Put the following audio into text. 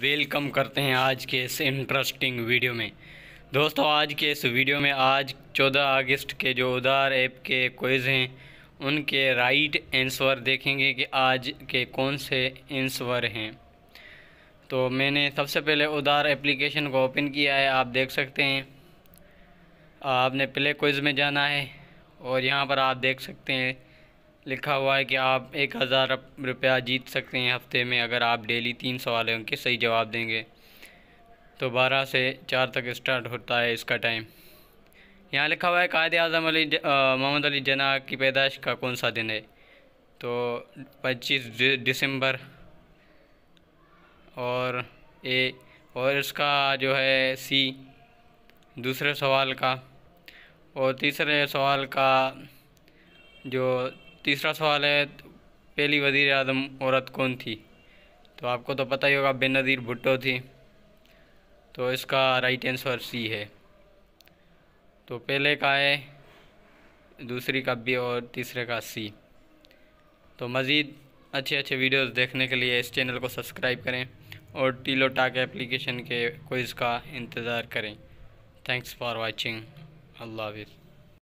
welcome करते हैं आज के इस इंटरेस्टिंग वीडियो में दोस्तों आज के इस वीडियो में आज 14 अगस्त के जो उधार ऐप के क्वेज हैं उनके राइट आंसर देखेंगे कि आज के कौन से आंसर हैं तो मैंने सबसे पहले उधार एप्लीकेशन को ओपन किया है आप देख सकते हैं आपने प्ले क्विज़ में जाना है और यहाँ पर आप देख सकते हैं लिखा हुआ है कि आप एक हज़ार रुपया जीत सकते हैं हफ्ते में अगर आप डेली तीन सवालों के सही जवाब देंगे तो बारह से चार तक स्टार्ट होता है इसका टाइम यहाँ लिखा हुआ है कायद अजम अली मोहम्मद अली जना की पैदाइश का कौन सा दिन है तो 25 दिसंबर और ए और इसका जो है सी दूसरे सवाल का और तीसरे सवाल का जो तीसरा सवाल है पहली वजीर आजम औरत कौन थी तो आपको तो पता ही होगा बे नज़ीर भुट्टो थी तो इसका राइट आंसर सी है तो पहले का है दूसरी का बी और तीसरे का सी तो मज़ीद अच्छे अच्छे वीडियोस देखने के लिए इस चैनल को सब्सक्राइब करें और टीलो टाक एप्लीकेशन के क्विज़ का इंतज़ार करें थैंक्स फॉर वाचिंग अल्लाह हाफिज़